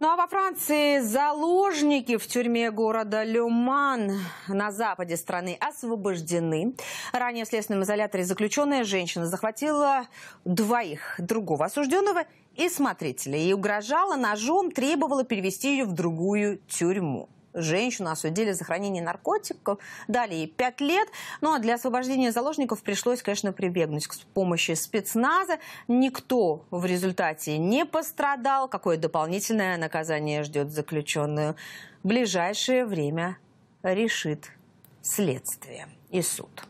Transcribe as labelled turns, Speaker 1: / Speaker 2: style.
Speaker 1: Ну а во Франции заложники в тюрьме города Люман на западе страны освобождены. Ранее в следственном изоляторе заключенная женщина захватила двоих другого осужденного и смотрителя и угрожала ножом, требовала перевести ее в другую тюрьму женщину осудили за хранение наркотиков. Далее 5 лет. Ну а для освобождения заложников пришлось, конечно, прибегнуть к помощи спецназа. Никто в результате не пострадал. Какое дополнительное наказание ждет заключенную? В ближайшее время
Speaker 2: решит следствие и суд.